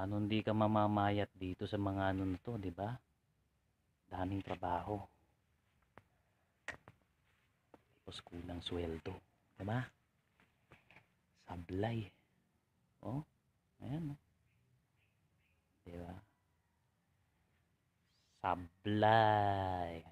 Paano hindi ka mamamayat dito sa mga ano na to, di ba? Daming trabaho. Tapos kulang sweldo, di ba? Sablay. Oh, ayan. Oh. Di ba? Sablay.